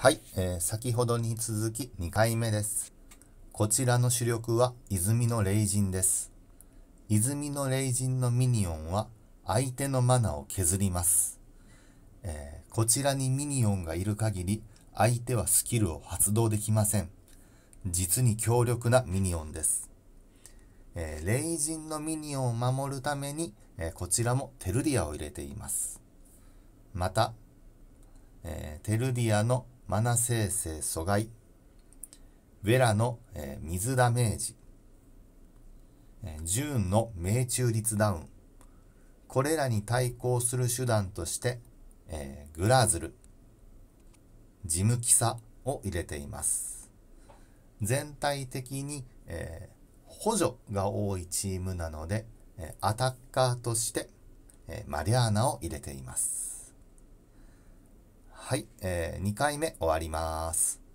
はい、えー、先ほどに続き2回目です。こちらの主力は泉の霊人です。泉の霊人のミニオンは相手のマナを削ります。えー、こちらにミニオンがいる限り相手はスキルを発動できません。実に強力なミニオンです。えー、霊人のミニオンを守るために、えー、こちらもテルディアを入れています。また、えー、テルディアのマナ生成阻害、ウェラの、えー、水ダメージ、えー、ジューンの命中率ダウン、これらに対抗する手段として、えー、グラーズル、ジムキサを入れています。全体的に、えー、補助が多いチームなので、えアタッカーとして、えマリアーナを入れています。はい、えー、2回目終わります。